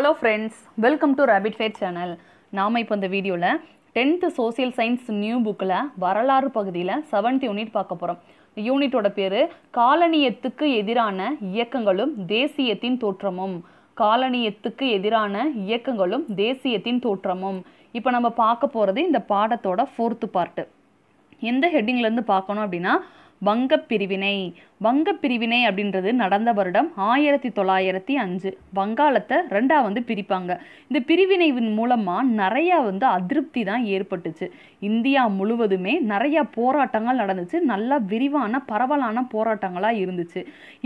hello friends welcome to Rapid Fair channel நாம் இப்போ இந்த வீடியோவில் டென்த்து சோசியல் சயின்ஸ் நியூ புக்கில் வரலாறு பகுதியில் செவன்த் யூனிட் பார்க்க போகிறோம் யூனிட்டோட பேர் காலனியத்துக்கு எதிரான இயக்கங்களும் தேசியத்தின் தோற்றமும் காலனியத்துக்கு எதிரான இயக்கங்களும் தேசியத்தின் தோற்றமும் இப்போ நம்ம பார்க்க போகிறது இந்த பாடத்தோட ஃபோர்த்து பார்ட்டு எந்த ஹெட்டிங்லேருந்து பார்க்கணும் அப்படின்னா வங்கப்பிரிவினை வங்கப்பிரிவினை அப்படின்றது நடந்த வருடம் ஆயிரத்தி தொள்ளாயிரத்தி அஞ்சு வங்காளத்தை ரெண்டாக வந்து பிரிப்பாங்க இந்த பிரிவினைவின் மூலமாக நிறையா வந்து அதிருப்தி தான் ஏற்பட்டுச்சு இந்தியா முழுவதுமே நிறையா போராட்டங்கள் நடந்துச்சு நல்லா விரிவான பரவலான போராட்டங்களாக இருந்துச்சு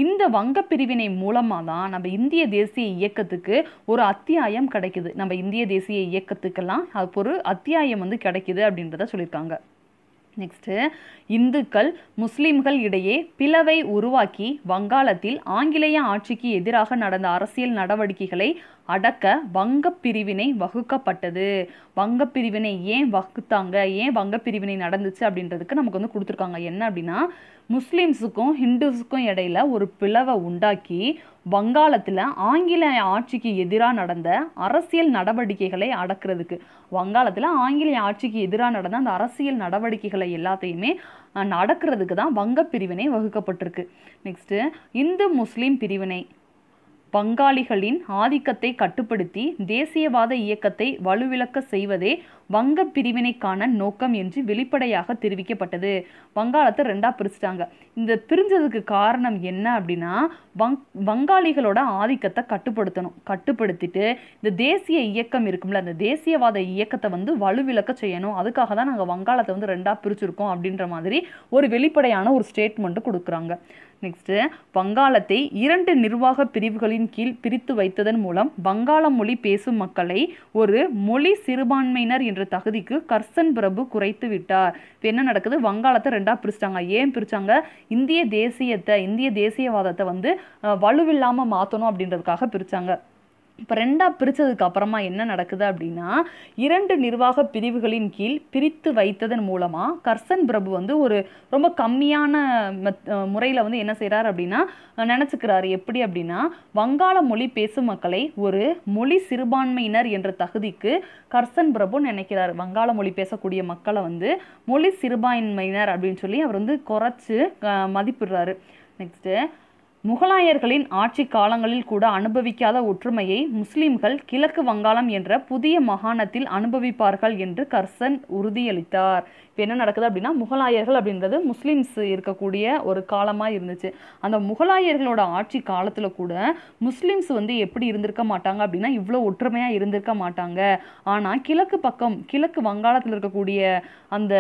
இந்த வங்கப்பிரிவினை மூலமாக தான் நம்ம இந்திய தேசிய இயக்கத்துக்கு ஒரு அத்தியாயம் கிடைக்குது நம்ம இந்திய தேசிய இயக்கத்துக்கெல்லாம் ஒரு அத்தியாயம் வந்து கிடைக்குது அப்படின்றத சொல்லியிருக்காங்க நெக்ஸ்ட்டு இந்துக்கள் முஸ்லிம்கள் இடையே பிளவை உருவாக்கி வங்காளத்தில் ஆங்கிலேய ஆட்சிக்கு எதிராக நடந்த அரசியல் நடவடிக்கைகளை அடக்க வங்க பிரிவினை வகுக்கப்பட்டது வங்க பிரிவினை ஏன் வகுத்தாங்க ஏன் வங்க பிரிவினை நடந்துச்சு அப்படின்றதுக்கு நமக்கு வந்து கொடுத்துருக்காங்க என்ன அப்படின்னா முஸ்லீம்ஸுக்கும் ஹிந்துஸுக்கும் இடையில ஒரு பிளவை உண்டாக்கி வங்காளத்தில் ஆங்கில ஆட்சிக்கு எதிராக நடந்த அரசியல் நடவடிக்கைகளை அடக்கிறதுக்கு வங்காளத்தில் ஆங்கில ஆட்சிக்கு எதிராக நடந்த அந்த அரசியல் நடவடிக்கைகளை எல்லாத்தையுமே நடக்கிறதுக்கு தான் வங்க பிரிவினை வகுக்கப்பட்டிருக்கு நெக்ஸ்ட்டு இந்து முஸ்லீம் பிரிவினை பங்காளிகளின் ஆதிக்கத்தை கட்டுப்படுத்தி தேசியவாத இயக்கத்தை வலுவிழக்க செய்வதே வங்க பிரிவினைக்கான நோக்கம் என்று வெளிப்படையாக தெரிவிக்கப்பட்டது வங்காளத்தை ரெண்டாக பிரிச்சுட்டாங்க இந்த பிரிஞ்சதுக்கு காரணம் என்ன அப்படின்னா வங் வங்காளிகளோட ஆதிக்கத்தை கட்டுப்படுத்தணும் கட்டுப்படுத்திட்டு இந்த தேசிய இயக்கம் இருக்கும்ல அந்த தேசியவாத இயக்கத்தை வந்து வலுவிளக்க செய்யணும் அதுக்காக தான் நாங்கள் வங்காளத்தை வந்து ரெண்டாக பிரிச்சிருக்கோம் அப்படின்ற மாதிரி ஒரு வெளிப்படையான ஒரு ஸ்டேட்மெண்ட்டு கொடுக்குறாங்க நெக்ஸ்ட்டு வங்காளத்தை இரண்டு நிர்வாக பிரிவுகளின் கீழ் பிரித்து வைத்ததன் மூலம் வங்காள மொழி பேசும் மக்களை ஒரு மொழி சிறுபான்மையினர் என்ற என்ற தகுதிக்கு கர்சன் பிரபு குறைத்து விட்டார் இப்போ என்ன நடக்குது வங்காளத்தை ரெண்டாக பிரிச்சிட்டாங்க ஏன் பிரித்தாங்க இந்திய தேசியத்தை இந்திய தேசியவாதத்தை வந்து வலுவில்லாமல் மாற்றணும் அப்படின்றதுக்காக பிரித்தாங்க இப்போ ரெண்டாக பிரித்ததுக்கு அப்புறமா என்ன நடக்குது அப்படின்னா இரண்டு நிர்வாக பிரிவுகளின் கீழ் பிரித்து வைத்ததன் மூலமாக கர்சன் பிரபு வந்து ஒரு ரொம்ப கம்மியான முறையில் வந்து என்ன செய்கிறார் அப்படின்னா நினச்சிக்கிறாரு எப்படி அப்படின்னா வங்காள மொழி பேசும் மக்களை ஒரு மொழி சிறுபான்மையினர் என்ற தகுதிக்கு கர்சன் பிரபு நினைக்கிறார் வங்காள மொழி பேசக்கூடிய மக்களை வந்து மொழி சிறுபான்மையினர் அப்படின்னு சொல்லி அவர் வந்து குறைச்சி மதிப்பிடுறாரு நெக்ஸ்ட்டு முகலாயர்களின் ஆட்சி காலங்களில் கூட அனுபவிக்காத ஒற்றுமையை முஸ்லிம்கள் கிழக்கு வங்காளம் என்ற புதிய மாகாணத்தில் அனுபவிப்பார்கள் என்று கர்சன் உறுதியளித்தார் இப்போ என்ன நடக்குது அப்படின்னா முகலாயர்கள் அப்படின்றது முஸ்லீம்ஸ் இருக்கக்கூடிய ஒரு காலமாக இருந்துச்சு அந்த முகலாயர்களோட ஆட்சி காலத்தில் கூட முஸ்லீம்ஸ் வந்து எப்படி இருந்திருக்க மாட்டாங்க அப்படின்னா இவ்வளோ ஒற்றுமையாக இருந்திருக்க மாட்டாங்க ஆனால் கிழக்கு பக்கம் கிழக்கு வங்காளத்தில் இருக்கக்கூடிய அந்த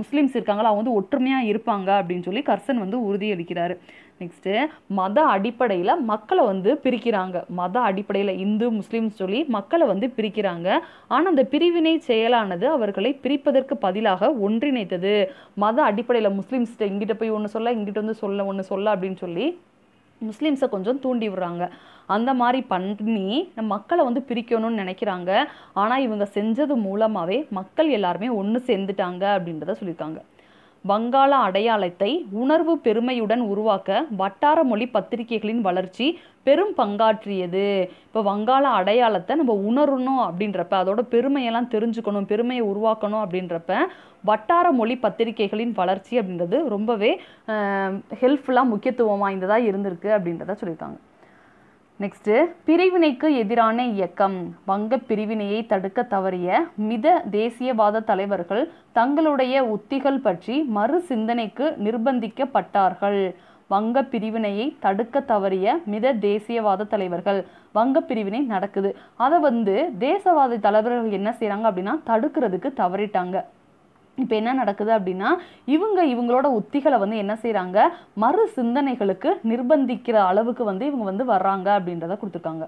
முஸ்லீம்ஸ் இருக்காங்களா அவங்க வந்து ஒற்றுமையாக இருப்பாங்க அப்படின்னு சொல்லி கர்சன் வந்து உறுதியளிக்கிறார் நெக்ஸ்ட்டு மத அடிப்படையில் மக்களை வந்து பிரிக்கிறாங்க மத அடிப்படையில் இந்து முஸ்லீம் சொல்லி மக்களை வந்து பிரிக்கிறாங்க ஆனால் அந்த பிரிவினை செயலானது அவர்களை பிரிப்பதற்கு பதிலாக ஒன்றிணைத்தது மத அடிப்படையில் முஸ்லீம்ஸ்கிட்ட இங்கிட்ட போய் ஒன்று சொல்ல இங்கிட்ட வந்து சொல்ல ஒன்று சொல்ல அப்படின்னு சொல்லி முஸ்லீம்ஸை கொஞ்சம் தூண்டி விடுறாங்க அந்த மாதிரி பண்ணி மக்களை வந்து பிரிக்கணும்னு நினைக்கிறாங்க ஆனால் இவங்க செஞ்சது மூலமாகவே மக்கள் எல்லாருமே ஒன்று சேர்ந்துட்டாங்க அப்படின்றத சொல்லியிருக்காங்க வங்காள அடையாளத்தை உணர்வு பெருமையுடன் உருவாக்க வட்டார மொழி பத்திரிகைகளின் வளர்ச்சி பெரும் பங்காற்றியது இப்போ வங்காள அடையாளத்தை நம்ம உணரணும் அப்படின்றப்ப அதோட பெருமையெல்லாம் தெரிஞ்சுக்கணும் பெருமையை உருவாக்கணும் அப்படின்றப்ப வட்டார மொழி பத்திரிகைகளின் வளர்ச்சி அப்படின்றது ரொம்பவே ஹெல்ப்ஃபுல்லாக முக்கியத்துவம் வாய்ந்ததாக இருந்திருக்கு அப்படின்றத சொல்லியிருக்காங்க நெக்ஸ்ட்டு பிரிவினைக்கு எதிரான இயக்கம் வங்க பிரிவினையை தடுக்க தவறிய மித தேசியவாத தலைவர்கள் தங்களுடைய உத்திகள் பற்றி மறு சிந்தனைக்கு நிர்பந்திக்கப்பட்டார்கள் வங்க பிரிவினையை தடுக்க தவறிய மித தேசியவாத தலைவர்கள் வங்க பிரிவினை நடக்குது அதை வந்து தேசவாத தலைவர்கள் என்ன செய்கிறாங்க அப்படின்னா தடுக்கிறதுக்கு தவறிட்டாங்க இப்போ என்ன நடக்குது அப்படின்னா இவங்க இவங்களோட உத்திகளை வந்து என்ன செய்கிறாங்க மறு சிந்தனைகளுக்கு நிர்பந்திக்கிற அளவுக்கு வந்து இவங்க வந்து வர்றாங்க அப்படின்றத கொடுத்துருக்காங்க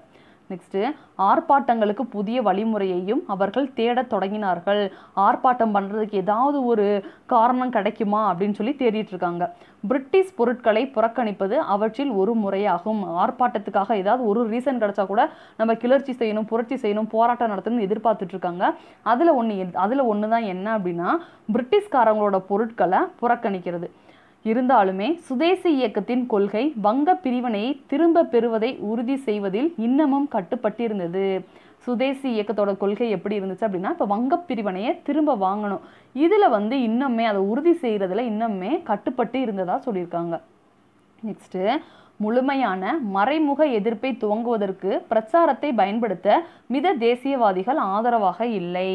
நெக்ஸ்ட்டு ஆர்ப்பாட்டங்களுக்கு புதிய வழிமுறையையும் அவர்கள் தேடத் தொடங்கினார்கள் ஆர்ப்பாட்டம் பண்ணுறதுக்கு ஏதாவது ஒரு காரணம் கிடைக்குமா அப்படின்னு சொல்லி தேடிட்டு இருக்காங்க பிரிட்டிஷ் பொருட்களை புறக்கணிப்பது அவற்றில் ஒரு முறையாகும் ஆர்ப்பாட்டத்துக்காக ஏதாவது ஒரு ரீசன் கிடைச்சா கூட நம்ம கிளர்ச்சி செய்யணும் புரட்சி செய்யணும் போராட்டம் நடத்தணும்னு எதிர்பார்த்துட்டு இருக்காங்க அதில் ஒன்று அதில் ஒன்று தான் என்ன அப்படின்னா பிரிட்டிஷ்காரங்களோட பொருட்களை புறக்கணிக்கிறது இருந்தாலுமே சுதேசி இயக்கத்தின் கொள்கை வங்க பிரிவினையை திரும்ப பெறுவதை உறுதி செய்வதில் இன்னமும் கட்டுப்பட்டிருந்தது சுதேசி இயக்கத்தோட கொள்கை எப்படி இருந்துச்சு அப்படின்னா இப்போ வங்க பிரிவினையை திரும்ப வாங்கணும் இதில் வந்து இன்னுமே அதை உறுதி செய்கிறதுல இன்னுமே கட்டுப்பட்டு இருந்ததாக சொல்லியிருக்காங்க நெக்ஸ்ட்டு முழுமையான மறைமுக எதிர்ப்பை துவங்குவதற்கு பிரச்சாரத்தை பயன்படுத்த மித தேசியவாதிகள் ஆதரவாக இல்லை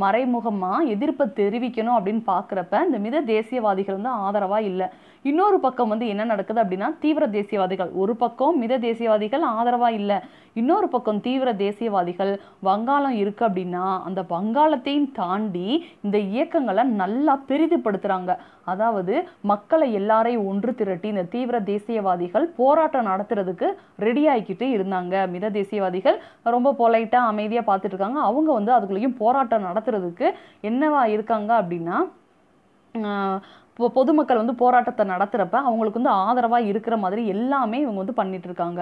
மறைமுகமாக எதிர்ப்பை தெரிவிக்கணும் அப்படின்னு பார்க்குறப்ப இந்த மித தேசியவாதிகள் வந்து ஆதரவாக இல்லை இன்னொரு பக்கம் வந்து என்ன நடக்குது அப்படின்னா தீவிர தேசியவாதிகள் ஒரு பக்கம் மித தேசியவாதிகள் ஆதரவாக இல்லை இன்னொரு பக்கம் தீவிர தேசியவாதிகள் வங்காளம் இருக்குது அப்படின்னா அந்த வங்காளத்தையும் தாண்டி இந்த இயக்கங்களை நல்லா பெரிதுபடுத்துகிறாங்க அதாவது மக்களை எல்லாரையும் ஒன்று திரட்டி இந்த தீவிர தேசியவாதிகள் போராட்டம் நடத்துறதுக்கு ரெடி ஆகிக்கிட்டு இருந்தாங்க மித தேசியவாதிகள் ரொம்ப பொலைட்டாக அமைதியாக பார்த்துட்டு இருக்காங்க அவங்க வந்து அதுகளையும் போராட்டம் நடத்துறதுக்கு என்னவா இருக்காங்க அப்படின்னா இப்போ பொதுமக்கள் வந்து போராட்டத்தை நடத்துகிறப்ப அவங்களுக்கு வந்து ஆதரவாக இருக்கிற மாதிரி எல்லாமே இவங்க வந்து பண்ணிட்டு இருக்காங்க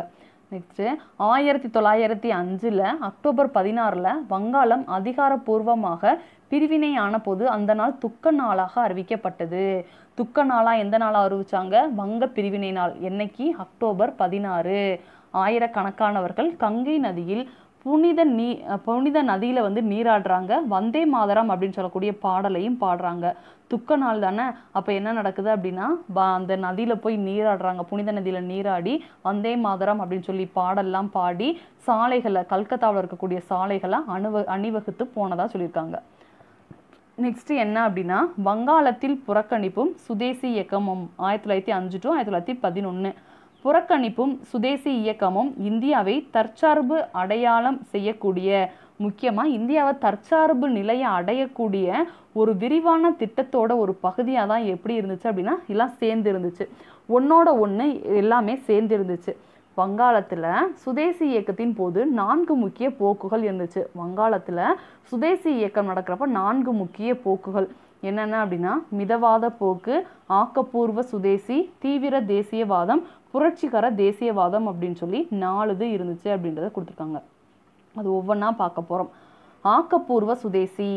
நெக்ஸ்ட்டு ஆயிரத்தி தொள்ளாயிரத்தி அஞ்சில் அக்டோபர் பதினாறில் வங்காளம் அதிகாரப்பூர்வமாக பிரிவினை ஆன போது அந்த நாள் துக்க நாளாக அறிவிக்கப்பட்டது துக்க நாளாக எந்த நாளாக அறிவிச்சாங்க வங்க பிரிவினை நாள் என்னைக்கு அக்டோபர் பதினாறு ஆயிரக்கணக்கானவர்கள் கங்கை நதியில் புனித நீ புனித நதியில் வந்து நீராடுறாங்க வந்தே மாதரம் அப்படின்னு சொல்லக்கூடிய பாடலையும் பாடுறாங்க துக்க நாள் தானே அப்போ என்ன நடக்குது அப்படின்னா அந்த நதியில் போய் நீராடுறாங்க புனித நதியில் நீராடி வந்தே மாதரம் அப்படின்னு சொல்லி பாடல்லாம் பாடி சாலைகளை கல்கத்தாவில் இருக்கக்கூடிய சாலைகளை அணுவ அணிவகுத்து போனதாக சொல்லியிருக்காங்க நெக்ஸ்ட் என்ன அப்படின்னா வங்காளத்தில் புறக்கணிப்பும் சுதேசி இயக்கமும் ஆயிரத்தி தொள்ளாயிரத்தி அஞ்சு டு ஆயிரத்தி தொள்ளாயிரத்தி பதினொன்று புறக்கணிப்பும் சுதேசி இயக்கமும் இந்தியாவை தற்சார்பு அடையாளம் செய்யக்கூடிய முக்கியமாக இந்தியாவை தற்சார்பு நிலையை அடையக்கூடிய ஒரு விரிவான திட்டத்தோட ஒரு பகுதியாக தான் எப்படி இருந்துச்சு அப்படின்னா எல்லாம் சேர்ந்து இருந்துச்சு ஒன்னோட ஒன்று எல்லாமே சேர்ந்து இருந்துச்சு வங்காளத்தில் சுதேசி இயக்கத்தின் போது நான்கு முக்கிய போக்குகள் இருந்துச்சு வங்காளத்தில் சுதேசி இயக்கம் நடக்கிறப்ப நான்கு முக்கிய போக்குகள் என்னென்ன அப்படின்னா மிதவாத போக்கு ஆக்கப்பூர்வ சுதேசி தீவிர தேசியவாதம் புரட்சிகர தேசியவாதம் அப்படின்னு சொல்லி நாலு இது இருந்துச்சு அப்படின்றத கொடுத்துருக்காங்க அது ஒவ்வொன்றா பார்க்க போகிறோம் ஆக்கப்பூர்வ சுதேசி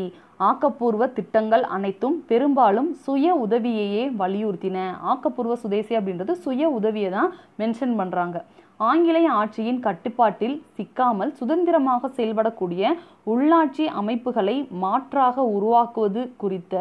ஆக்கப்பூர்வ திட்டங்கள் அனைத்தும் பெரும்பாலும் சுய உதவியையே வலியுறுத்தின ஆக்கப்பூர்வ சுதேசி அப்படின்றது சுய உதவியை தான் மென்ஷன் பண்ணுறாங்க ஆங்கிலேய ஆட்சியின் கட்டுப்பாட்டில் சிக்காமல் சுதந்திரமாக செயல்படக்கூடிய உள்ளாட்சி அமைப்புகளை மாற்றாக உருவாக்குவது குறித்த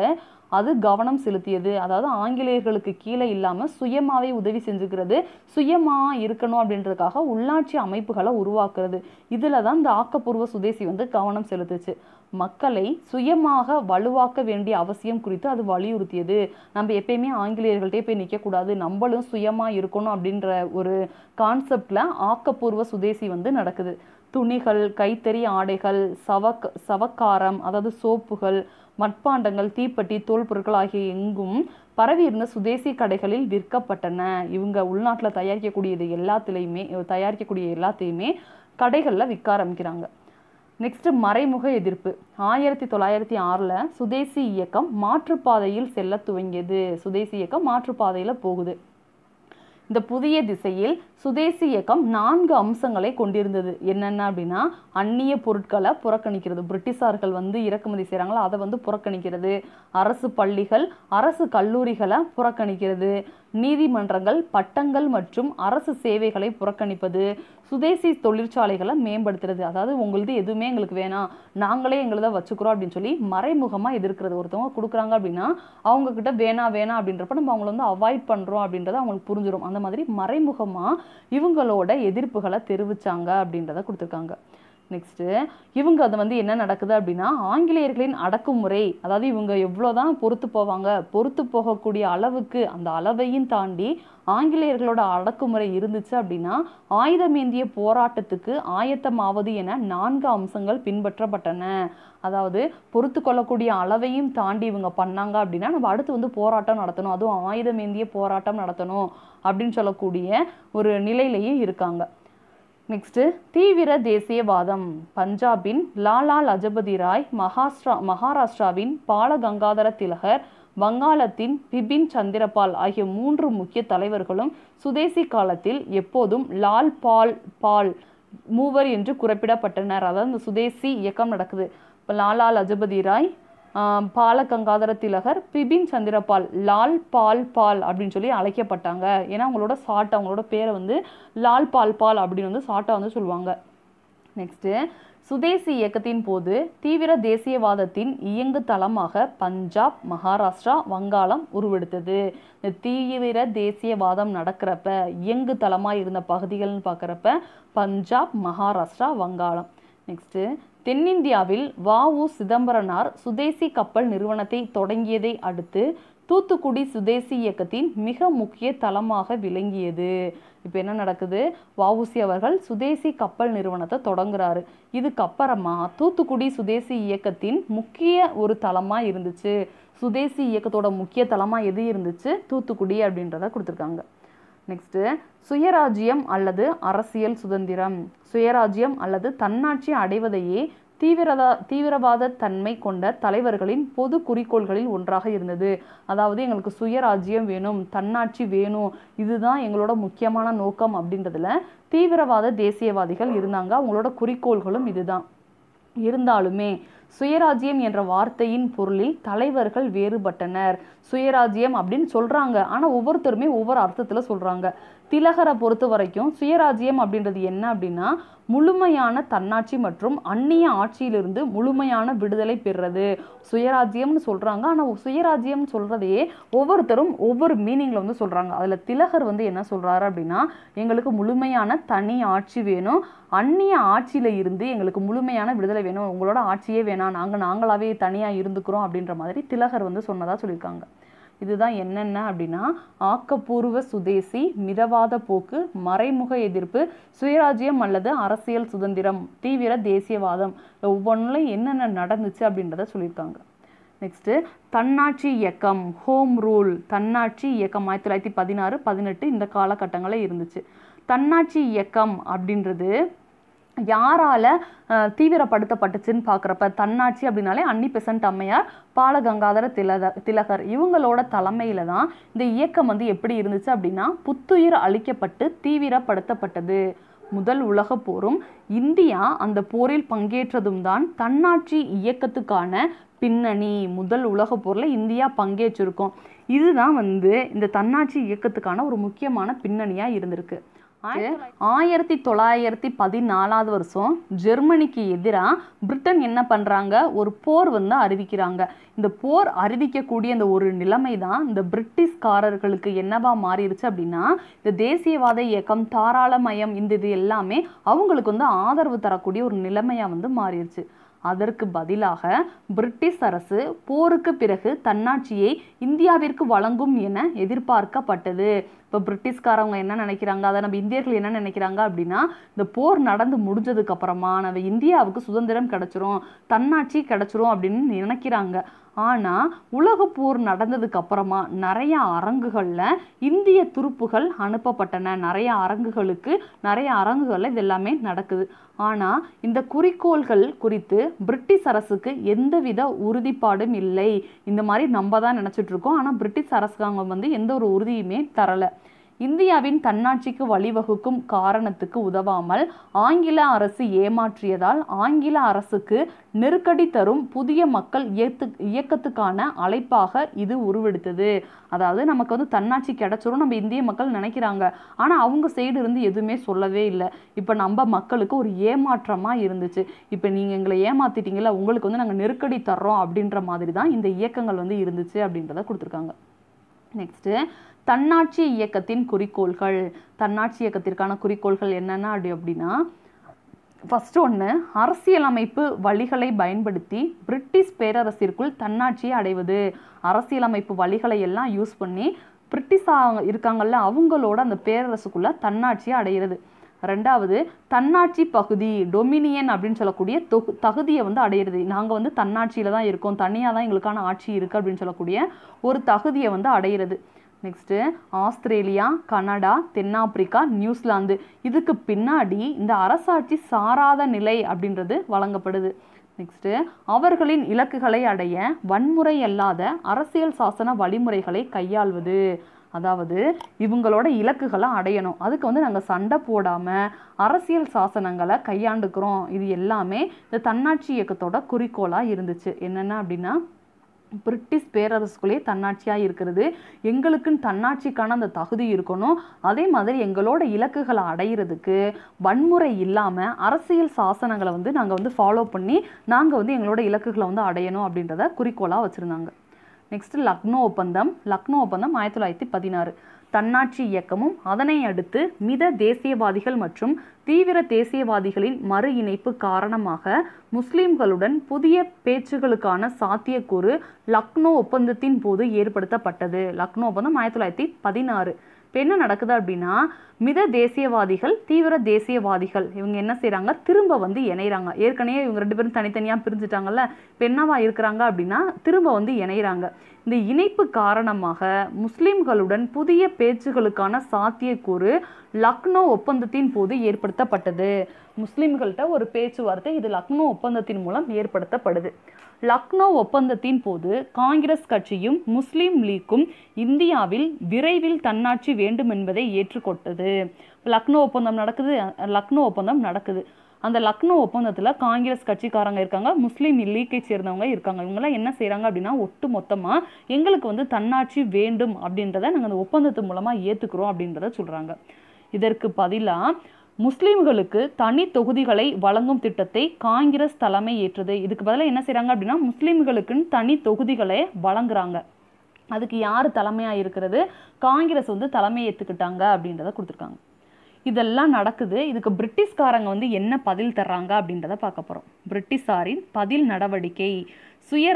அது கவனம் செலுத்தியது அதாவது ஆங்கிலேயர்களுக்கு கீழே இல்லாமல் சுயமாவே உதவி செஞ்சுக்கிறது சுயமாக இருக்கணும் அப்படின்றதுக்காக உள்ளாட்சி அமைப்புகளை உருவாக்குறது இதில் தான் இந்த ஆக்கப்பூர்வ சுதேசி வந்து கவனம் செலுத்துச்சு மக்களை சுயமாக வலுவாக்க வேண்டிய அவசியம் குறித்து அது வலியுறுத்தியது நம்ம எப்பயுமே ஆங்கிலேயர்கள்ட்டே போய் நிற்கக்கூடாது நம்மளும் சுயமாக இருக்கணும் அப்படின்ற ஒரு கான்செப்டில் ஆக்கப்பூர்வ சுதேசி வந்து நடக்குது துணிகள் கைத்தறி ஆடைகள் சவக் சவக்காரம் அதாவது சோப்புகள் மட்பாண்டங்கள் தீப்பெட்டி தோல் பொருட்கள் ஆகிய எங்கும் பரவி இருந்த சுதேசி கடைகளில் விற்கப்பட்டன இவங்க உள்நாட்டில் தயாரிக்கக்கூடியது எல்லாத்துலேயுமே தயாரிக்கக்கூடிய எல்லாத்தையுமே கடைகளில் விற்க ஆரம்பிக்கிறாங்க நெக்ஸ்ட் மறைமுக எதிர்ப்பு ஆயிரத்தி தொள்ளாயிரத்தி ஆறில் சுதேசி இயக்கம் மாற்றுப்பாதையில் செல்ல துவங்கியது சுதேசி இயக்கம் மாற்றுப்பாதையில் போகுது இந்த புதிய திசையில் சுதேசி இயக்கம் நான்கு அம்சங்களை கொண்டிருந்தது என்னென்ன அப்படின்னா அந்நிய பொருட்களை புறக்கணிக்கிறது பிரிட்டிஷார்கள் வந்து இறக்குமதி செய்கிறாங்களோ அதை வந்து புறக்கணிக்கிறது அரசு பள்ளிகள் அரசு கல்லூரிகளை புறக்கணிக்கிறது நீதிமன்றங்கள் பட்டங்கள் மற்றும் அரசு சேவைகளை புறக்கணிப்பது சுதேசி தொழிற்சாலைகளை மேம்படுத்துறது அதாவது உங்களது எதுவுமே எங்களுக்கு வேணாம் நாங்களே எங்களை வச்சுக்கிறோம் அப்படின்னு சொல்லி மறைமுகமாக எதிர்க்கிறது ஒருத்தவங்க கொடுக்குறாங்க அப்படின்னா அவங்கக்கிட்ட வேணா வேணாம் அப்படின்றப்ப நம்ம அவங்கள வந்து அவாய்ட் பண்ணுறோம் அப்படின்றத அவங்களுக்கு புரிஞ்சிடும் அந்த மாதிரி மறைமுகமாக இவங்களோட எதிர்ப்புகளை தெரிவித்தாங்க அப்படின்றத கொடுத்துருக்காங்க நெக்ஸ்ட்டு இவங்க அது வந்து என்ன நடக்குது அப்படின்னா ஆங்கிலேயர்களின் அடக்குமுறை அதாவது இவங்க எவ்வளோதான் பொறுத்து போவாங்க பொறுத்து போகக்கூடிய அளவுக்கு அந்த அளவையும் தாண்டி ஆங்கிலேயர்களோட அடக்குமுறை இருந்துச்சு அப்படின்னா ஆயுதமேந்திய போராட்டத்துக்கு ஆயத்தமாவது என நான்கு அம்சங்கள் பின்பற்றப்பட்டன அதாவது பொறுத்து கொள்ளக்கூடிய அளவையும் தாண்டி இவங்க பண்ணாங்க அப்படின்னா நம்ம அடுத்து வந்து போராட்டம் நடத்தணும் அதுவும் ஆயுதமேந்திய போராட்டம் நடத்தணும் அப்படின்னு சொல்லக்கூடிய ஒரு நிலையிலேயே இருக்காங்க நெக்ஸ்ட்டு தீவிர தேசியவாதம் பஞ்சாபின் லாலா லஜபதி ராய் மகாராஷ்டிரா மகாராஷ்டிராவின் பாலகங்காதர திலகர் வங்காளத்தின் பிபின் சந்திரபால் ஆகிய மூன்று முக்கிய தலைவர்களும் சுதேசி காலத்தில் எப்போதும் லால் பால் பால் மூவர் என்று குறிப்பிடப்பட்டனர் அதாவது இந்த சுதேசி இயக்கம் நடக்குது இப்போ லாலா லஜபதி ராய் பாலகங்காதர திலகர் பிபின் சந்திரபால் லால் பால் பால் அப்படின்னு சொல்லி அழைக்கப்பட்டாங்க ஏன்னா அவங்களோட சாட்டை அவங்களோட பேரை வந்து லால் பால் பால் அப்படின்னு வந்து சாட்டை வந்து சொல்லுவாங்க நெக்ஸ்ட்டு சுதேசி இயக்கத்தின் போது தீவிர தேசியவாதத்தின் இயங்கு தளமாக பஞ்சாப் மகாராஷ்டிரா வங்காளம் உருவெடுத்தது இந்த தீவிர தேசியவாதம் நடக்கிறப்ப இயங்கு தளமாக இருந்த பகுதிகள்னு பார்க்குறப்ப பஞ்சாப் மகாராஷ்டிரா வங்காளம் நெக்ஸ்ட்டு தென்னிந்தியாவில் வாவு சிதம்பரனார் சுதேசி கப்பல் நிறுவனத்தை தொடங்கியதை அடுத்து தூத்துக்குடி சுதேசி இயக்கத்தின் மிக முக்கிய தளமாக விளங்கியது இப்போ என்ன நடக்குது வவுசி அவர்கள் சுதேசி கப்பல் நிறுவனத்தை தொடங்குறாரு இதுக்கப்புறமா தூத்துக்குடி சுதேசி இயக்கத்தின் முக்கிய ஒரு தளமாக இருந்துச்சு சுதேசி இயக்கத்தோட முக்கிய தளமாக எது இருந்துச்சு தூத்துக்குடி அப்படின்றத கொடுத்துருக்காங்க நெக்ஸ்ட்டு சுயராஜ்யம் அல்லது அரசியல் சுதந்திரம் சுயராஜ்யம் அல்லது தன்னாட்சி அடைவதையே தீவிரதா தீவிரவாத தன்மை கொண்ட தலைவர்களின் பொது குறிக்கோள்களில் ஒன்றாக இருந்தது அதாவது எங்களுக்கு சுயராஜ்யம் வேணும் தன்னாட்சி வேணும் இதுதான் எங்களோட முக்கியமான நோக்கம் அப்படின்றதுல தீவிரவாத தேசியவாதிகள் இருந்தாங்க அவங்களோட குறிக்கோள்களும் இதுதான் இருந்தாலுமே சுயராஜ்யம் என்ற வார்த்தையின் பொருளில் தலைவர்கள் வேறுபட்டனர் சுயராஜ்யம் அப்படின்னு சொல்றாங்க ஆனா ஒவ்வொருத்தருமே ஒவ்வொரு அர்த்தத்துல சொல்றாங்க திலகரை பொறுத்த வரைக்கும் சுயராஜ்யம் அப்படின்றது என்ன அப்படின்னா முழுமையான தன்னாட்சி மற்றும் அந்நிய ஆட்சியிலிருந்து முழுமையான விடுதலை பெறுறது சுயராஜ்யம்னு சொல்கிறாங்க ஆனால் சுயராஜ்யம்னு சொல்கிறதையே ஒவ்வொருத்தரும் ஒவ்வொரு மீனிங்கில் வந்து சொல்கிறாங்க அதில் திலகர் வந்து என்ன சொல்கிறாரு அப்படின்னா எங்களுக்கு முழுமையான தனி ஆட்சி வேணும் அந்நிய ஆட்சியில் இருந்து எங்களுக்கு முழுமையான விடுதலை வேணும் உங்களோட ஆட்சியே வேணாம் நாங்கள் நாங்களாவே தனியாக இருந்துக்கிறோம் அப்படின்ற மாதிரி திலகர் வந்து சொன்னதாக சொல்லியிருக்காங்க இதுதான் என்னென்ன அப்படின்னா ஆக்கப்பூர்வ சுதேசி மிதவாத போக்கு மறைமுக எதிர்ப்பு சுயராஜ்யம் அல்லது அரசியல் சுதந்திரம் தீவிர தேசியவாதம் ஒவ்வொன்றில் என்னென்ன நடந்துச்சு அப்படின்றத சொல்லியிருக்காங்க நெக்ஸ்ட்டு தன்னாட்சி இயக்கம் ஹோம் ரூல் தன்னாட்சி இயக்கம் ஆயிரத்தி தொள்ளாயிரத்தி பதினாறு பதினெட்டு இந்த காலகட்டங்களில் இருந்துச்சு தன்னாட்சி இயக்கம் அப்படின்றது யாரால தீவிரப்படுத்தப்பட்டுச்சுன்னு பார்க்குறப்ப தன்னாட்சி அப்படின்னாலே அன்னி பெசன்ட் அம்மையார் பாலகங்காதர திலக திலகர் இவங்களோட தலைமையில தான் இந்த இயக்கம் வந்து எப்படி இருந்துச்சு அப்படின்னா புத்துயிர் அளிக்கப்பட்டு தீவிரப்படுத்தப்பட்டது முதல் உலக போரும் இந்தியா அந்த போரில் பங்கேற்றதும் தான் தன்னாட்சி இயக்கத்துக்கான பின்னணி முதல் உலக போரில் இந்தியா பங்கேற்றிருக்கோம் இதுதான் வந்து இந்த தன்னாட்சி இயக்கத்துக்கான ஒரு முக்கியமான பின்னணியாக இருந்திருக்கு ஆயிரத்தி தொள்ளாயிரத்தி பதினாலாவது வருஷம் ஜெர்மனிக்கு எதிராக பிரிட்டன் என்ன பண்ணுறாங்க ஒரு போர் வந்து அறிவிக்கிறாங்க இந்த போர் அறிவிக்கக்கூடிய அந்த ஒரு நிலைமை தான் இந்த பிரிட்டிஷ்காரர்களுக்கு என்னவா மாறிடுச்சு அப்படின்னா இந்த தேசியவாத இயக்கம் தாராளமயம் இந்த இது எல்லாமே அவங்களுக்கு வந்து ஆதரவு தரக்கூடிய ஒரு நிலைமையாக வந்து மாறிடுச்சு அதற்கு பதிலாக பிரிட்டிஷ் அரசு போருக்கு பிறகு தன்னாட்சியை இந்தியாவிற்கு வழங்கும் என எதிர்பார்க்கப்பட்டது இப்போ பிரிட்டிஷ்காரவங்க என்ன நினைக்கிறாங்க அதை நம்ம இந்தியர்கள் என்ன நினைக்கிறாங்க அப்படின்னா இந்த போர் நடந்து முடிஞ்சதுக்கப்புறமா நம்ம இந்தியாவுக்கு சுதந்திரம் கிடச்சிரும் தன்னாட்சி கிடச்சிரும் அப்படின்னு நினைக்கிறாங்க ஆனால் போர் நடந்ததுக்கு அப்புறமா நிறைய அரங்குகளில் இந்திய துருப்புகள் அனுப்பப்பட்டன நிறைய அரங்குகளுக்கு நிறைய அரங்குகளில் இது எல்லாமே நடக்குது ஆனால் இந்த குறிக்கோள்கள் குறித்து பிரிட்டிஷ் அரசுக்கு எந்தவித உறுதிப்பாடும் இல்லை இந்த மாதிரி நம்ம தான் நினச்சிட்ருக்கோம் ஆனால் பிரிட்டிஷ் அரசாங்கம் வந்து எந்த ஒரு உறுதியுமே தரலை இந்தியாவின் தன்னாட்சிக்கு வழிவகுக்கும் காரணத்துக்கு உதவாமல் ஆங்கில அரசு ஏமாற்றியதால் ஆங்கில அரசுக்கு நெருக்கடி தரும் புதிய மக்கள் இயத்து இயக்கத்துக்கான அழைப்பாக இது உருவெடுத்தது அதாவது நமக்கு வந்து தன்னாட்சி கிடைச்சிரும் நம்ம இந்திய மக்கள் நினைக்கிறாங்க ஆனால் அவங்க சைடு இருந்து எதுவுமே சொல்லவே இல்லை இப்போ நம்ம மக்களுக்கு ஒரு ஏமாற்றமாக இருந்துச்சு இப்போ நீங்கள் எங்களை ஏமாத்திட்டீங்களா உங்களுக்கு வந்து நாங்கள் நெருக்கடி தர்றோம் அப்படின்ற மாதிரி தான் இந்த இயக்கங்கள் வந்து இருந்துச்சு அப்படின்றத கொடுத்துருக்காங்க நெக்ஸ்ட்டு தன்னாட்சி இயக்கத்தின் குறிக்கோள்கள் தன்னாட்சி இயக்கத்திற்கான குறிக்கோள்கள் என்னென்ன அப்படி அப்படின்னா ஃபஸ்ட்டு ஒன்று அரசியலமைப்பு வழிகளை பயன்படுத்தி பிரிட்டிஷ் பேரரசிற்குள் தன்னாட்சியை அடைவது அரசியலமைப்பு வழிகளை எல்லாம் யூஸ் பண்ணி பிரிட்டிஷாக இருக்காங்கள்ல அவங்களோட அந்த பேரரசுக்குள்ளே தன்னாட்சியை அடைகிறது ரெண்டாவது தன்னாட்சி பகுதி டொமினியன் அப்படின்னு சொல்லக்கூடிய தொகு தகுதியை வந்து அடையிறது நாங்கள் வந்து தன்னாட்சியில் தான் இருக்கோம் தனியாக தான் எங்களுக்கான ஆட்சி இருக்குது அப்படின்னு சொல்லக்கூடிய ஒரு தகுதியை வந்து அடையிறது நெக்ஸ்ட்டு ஆஸ்திரேலியா கனடா தென்னாப்பிரிக்கா நியூசிலாந்து இதுக்கு பின்னாடி இந்த அரசாட்சி சாராத நிலை அப்படின்றது வழங்கப்படுது நெக்ஸ்ட்டு அவர்களின் இலக்குகளை அடைய வன்முறை அல்லாத அரசியல் சாசன வழிமுறைகளை கையாள்வது அதாவது இவங்களோட இலக்குகளை அடையணும் அதுக்கு வந்து நாங்கள் சண்டை போடாமல் அரசியல் சாசனங்களை கையாண்டுக்கிறோம் இது எல்லாமே இந்த தன்னாட்சி இயக்கத்தோட குறிக்கோளாக இருந்துச்சு என்னென்ன அப்படின்னா பிரிட்டிஷ் பேரரசுக்குள்ளேயே தன்னாட்சியாக இருக்கிறது எங்களுக்குன்னு தன்னாட்சிக்கான அந்த தகுதி இருக்கணும் அதே மாதிரி எங்களோட இலக்குகளை அடையிறதுக்கு வன்முறை இல்லாமல் அரசியல் சாசனங்களை வந்து நாங்கள் வந்து ஃபாலோ பண்ணி நாங்கள் வந்து எங்களோட இலக்குகளை வந்து அடையணும் அப்படின்றத குறிக்கோளாக வச்சுருந்தாங்க நெக்ஸ்ட் லக்னோ ஒப்பந்தம் லக்னோ ஒப்பந்தம் ஆயிரத்தி தொள்ளாயிரத்தி பதினாறு தன்னாட்சி இயக்கமும் அதனை அடுத்து மித தேசியவாதிகள் மற்றும் தீவிர தேசியவாதிகளின் மறு இணைப்பு காரணமாக முஸ்லிம்களுடன் புதிய பேச்சுகளுக்கான சாத்தியக்கூறு லக்னோ ஒப்பந்தத்தின் போது ஏற்படுத்தப்பட்டது லக்னோ ஒப்பந்தம் ஆயிரத்தி தொள்ளாயிரத்தி பதினாறு இப்போ என்ன நடக்குது அப்படின்னா மித தேசியவாதிகள் தீவிர தேசியவாதிகள் இவங்க என்ன செய்கிறாங்க திரும்ப வந்து இணையிறாங்க ஏற்கனவே இவங்க ரெண்டு பேரும் தனித்தனியாக பிரிஞ்சுட்டாங்கல்ல இப்போ என்னவா இருக்கிறாங்க அப்படின்னா திரும்ப வந்து இணையிறாங்க இந்த இணைப்பு காரணமாக முஸ்லிம்களுடன் புதிய பேச்சுகளுக்கான சாத்தியக்கூறு லக்னோ ஒப்பந்தத்தின் போது ஏற்படுத்தப்பட்டது முஸ்லிம்கள்கிட்ட ஒரு பேச்சுவார்த்தை இது லக்னோ ஒப்பந்தத்தின் மூலம் ஏற்படுத்தப்படுது லக்னோ ஒப்பந்தத்தின் போது காங்கிரஸ் கட்சியும் முஸ்லீம் லீக்கும் இந்தியாவில் விரைவில் தன்னாட்சி வேண்டும் என்பதை ஏற்றுக்கொட்டது லக்னோ ஒப்பந்தம் நடக்குது லக்னோ ஒப்பந்தம் நடக்குது அந்த லக்னோ ஒப்பந்தத்தில் காங்கிரஸ் கட்சிக்காரங்க இருக்காங்க முஸ்லீம் லீக்கை சேர்ந்தவங்க இருக்காங்க இவங்களாம் என்ன செய்கிறாங்க அப்படின்னா ஒட்டு மொத்தமாக எங்களுக்கு வந்து தன்னாட்சி வேண்டும் அப்படின்றத நாங்கள் அந்த ஒப்பந்தத்து மூலமாக ஏற்றுக்கிறோம் அப்படின்றத சொல்கிறாங்க இதற்கு பதிலாக முஸ்லீம்களுக்கு தனி தொகுதிகளை வழங்கும் திட்டத்தை காங்கிரஸ் தலைமை ஏற்றது இதுக்கு பதிலாக என்ன செய்கிறாங்க அப்படின்னா முஸ்லீம்களுக்குன்னு தனி தொகுதிகளை வழங்குறாங்க அதுக்கு யார் தலைமையாக இருக்கிறது காங்கிரஸ் வந்து தலைமை ஏற்றுக்கிட்டாங்க அப்படின்றத கொடுத்துருக்காங்க இதெல்லாம் நடக்குது இதுக்கு பிரிட்டிஷ்காரங்க வந்து என்ன பதில் தர்றாங்க அப்படின்றத பார்க்க போகிறோம் பிரிட்டிஷாரின் பதில் நடவடிக்கை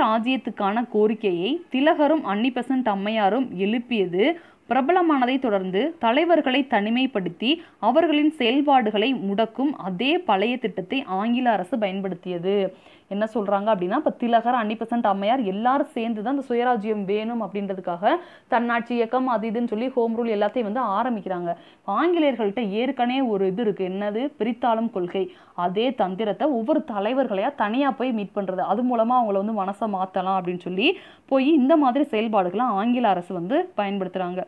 ராஜ்யத்துக்கான கோரிக்கையை திலகரும் அன்னிபெசன்ட் அம்மையாரும் எழுப்பியது பிரபலமானதை தொடர்ந்து தலைவர்களை தனிமைப்படுத்தி அவர்களின் செயல்பாடுகளை முடக்கும் அதே பழைய திட்டத்தை ஆங்கில அரசு பயன்படுத்தியது என்ன சொல்கிறாங்க அப்படின்னா இப்போ திலகர் அன்னிபசன்ட் அம்மையார் எல்லாரும் சேர்ந்து தான் இந்த சுயராஜ்யம் வேணும் அப்படின்றதுக்காக தன்னாட்சி இயக்கம் அது இதுன்னு சொல்லி ஹோம் ரூல் எல்லாத்தையும் வந்து ஆரம்பிக்கிறாங்க ஆங்கிலேயர்கள்ட்ட ஏற்கனவே ஒரு இது இருக்குது என்னது பிரித்தாளம் கொள்கை அதே தந்திரத்தை ஒவ்வொரு தலைவர்களையாக தனியாக போய் மீட் பண்ணுறது அது மூலமாக அவங்கள வந்து மனசை மாற்றலாம் அப்படின்னு சொல்லி போய் இந்த மாதிரி செயல்பாடுகளை ஆங்கில அரசு வந்து பயன்படுத்துகிறாங்க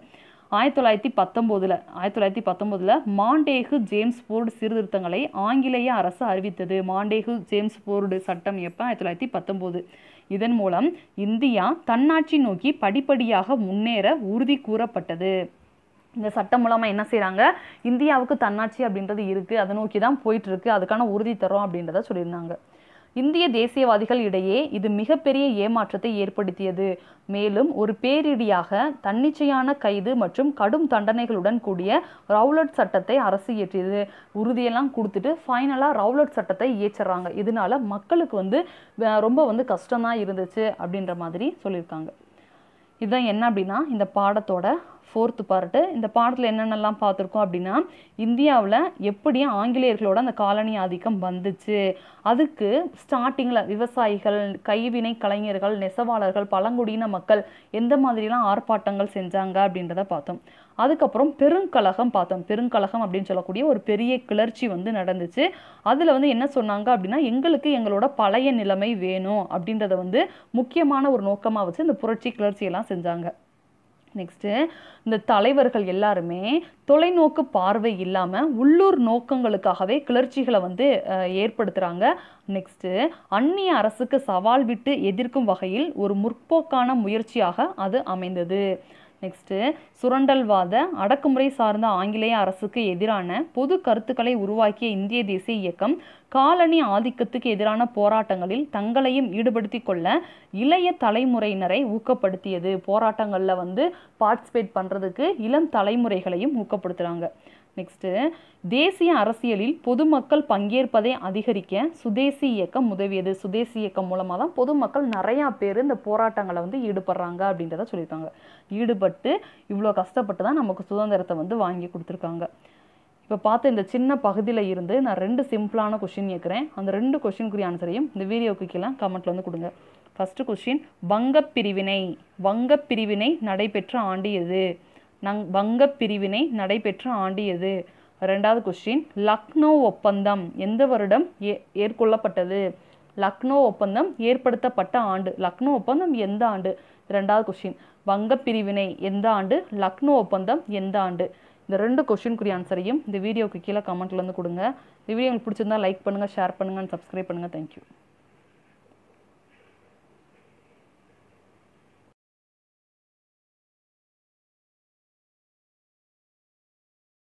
ஆயிரத்தி தொள்ளாயிரத்தி பத்தொம்போதில் ஆயிரத்தி தொள்ளாயிரத்தி பத்தொம்போதில் மாண்டேகு ஜேம்ஸ் போர்டு சீர்திருத்தங்களை ஆங்கிலேய அரசு அறிவித்தது மாண்டேகு ஜேம்ஸ் போர்டு சட்டம் எப்போ ஆயிரத்தி தொள்ளாயிரத்தி பத்தொம்போது இதன் மூலம் இந்தியா தன்னாட்சி நோக்கி படிப்படியாக முன்னேற உறுதி கூறப்பட்டது இந்த சட்டம் மூலமாக என்ன செய்கிறாங்க இந்தியாவுக்கு தன்னாட்சி அப்படின்றது இருக்குது அதை நோக்கி தான் போயிட்டுருக்கு அதுக்கான உறுதி தரும் அப்படின்றத சொல்லியிருந்தாங்க இந்திய தேசியவாதிகள் இடையே இது மிகப்பெரிய ஏமாற்றத்தை ஏற்படுத்தியது மேலும் ஒரு பேரிடியாக தன்னிச்சையான கைது மற்றும் கடும் தண்டனைகளுடன் கூடிய ரவுலட் சட்டத்தை அரசு இயற்றியது உறுதியெல்லாம் கொடுத்துட்டு ஃபைனலாக ரவுலட் சட்டத்தை இயற்றுறாங்க இதனால மக்களுக்கு வந்து ரொம்ப வந்து கஷ்டமாக இருந்துச்சு அப்படின்ற மாதிரி சொல்லியிருக்காங்க இதுதான் என்ன அப்படின்னா இந்த பாடத்தோட ஃபோர்த்து பார்ட்டு இந்த பாடத்தில் என்னென்னலாம் பார்த்துருக்கோம் அப்படின்னா இந்தியாவில் எப்படி ஆங்கிலேயர்களோட அந்த காலனி ஆதிக்கம் வந்துச்சு அதுக்கு ஸ்டார்டிங்கில் விவசாயிகள் கைவினை கலைஞர்கள் நெசவாளர்கள் பழங்குடியின மக்கள் எந்த மாதிரிலாம் ஆர்ப்பாட்டங்கள் செஞ்சாங்க அப்படின்றத பார்த்தோம் அதுக்கப்புறம் பெருங்கலகம் பார்த்தோம் பெருங்கலகம் அப்படின்னு சொல்லக்கூடிய ஒரு பெரிய கிளர்ச்சி வந்து நடந்துச்சு அதில் வந்து என்ன சொன்னாங்க அப்படின்னா எங்களுக்கு எங்களோட பழைய நிலைமை வேணும் அப்படின்றத வந்து முக்கியமான ஒரு நோக்கமாக வச்சு இந்த புரட்சி கிளர்ச்சியெல்லாம் செஞ்சாங்க நெக்ஸ்ட்டு இந்த தலைவர்கள் எல்லாருமே தொலைநோக்கு பார்வை இல்லாமல் உள்ளூர் நோக்கங்களுக்காகவே கிளர்ச்சிகளை வந்து ஏற்படுத்துகிறாங்க நெக்ஸ்ட்டு அந்நிய அரசுக்கு சவால் விட்டு எதிர்க்கும் வகையில் ஒரு முற்போக்கான முயற்சியாக அது அமைந்தது நெக்ஸ்ட்டு சுரண்டல்வாத அடக்குமுறை சார்ந்த ஆங்கிலேய அரசுக்கு எதிரான பொது கருத்துக்களை உருவாக்கிய இந்திய தேசிய இயக்கம் காலனி ஆதிக்கத்துக்கு எதிரான போராட்டங்களில் தங்களையும் ஈடுபடுத்தி கொள்ள இளைய தலைமுறையினரை ஊக்கப்படுத்தியது போராட்டங்களில் வந்து பார்ட்டிசிபேட் பண்ணுறதுக்கு இளம் தலைமுறைகளையும் ஊக்கப்படுத்துகிறாங்க நெக்ஸ்ட்டு தேசிய அரசியலில் பொதுமக்கள் பங்கேற்பதை அதிகரிக்க சுதேசி இயக்கம் உதவியது சுதேசி இயக்கம் மூலமாக தான் பொதுமக்கள் நிறையா பேர் இந்த போராட்டங்களை வந்து ஈடுபடுறாங்க அப்படின்றத சொல்லியிருக்காங்க ஈடுபட்டு இவ்வளோ கஷ்டப்பட்டு தான் நமக்கு சுதந்திரத்தை வந்து வாங்கி கொடுத்துருக்காங்க இப்போ பார்த்து இந்த சின்ன பகுதியில் இருந்து நான் ரெண்டு சிம்பிளான கொஷின் கேட்குறேன் அந்த ரெண்டு கொஷினுக்குரிய ஆன்சரையும் இந்த வீடியோக்கு கீழே கமெண்ட்டில் வந்து கொடுங்க ஃபஸ்ட்டு கொஷின் வங்கப்பிரிவினை வங்கப்பிரிவினை நடைபெற்ற ஆண்டு எது நங் வங்க பிரிவினை நடைபெற்ற ஆண்டு எது ரெண்டாவது கொஸ்டின் லக்னோ ஒப்பந்தம் எந்த வருடம் ஏ ஏற்கொள்ளப்பட்டது லக்னோ ஒப்பந்தம் ஏற்படுத்தப்பட்ட ஆண்டு லக்னோ ஒப்பந்தம் எந்த ஆண்டு ரெண்டாவது கொஸ்டின் வங்க பிரிவினை எந்த ஆண்டு லக்னோ ஒப்பந்தம் எந்த ஆண்டு இந்த ரெண்டு கொஷினுக்குரிய ஆன்சரையும் இந்த வீடியோக்கு கீழே கமெண்ட்லேருந்து கொடுங்க இந்த வீடியோ உங்களுக்கு பிடிச்சிருந்தா லைக் பண்ணுங்கள் ஷேர் பண்ணுங்கள் அண்ட் சப்ஸ்கிரைப் பண்ணுங்கள் தேங்க்யூ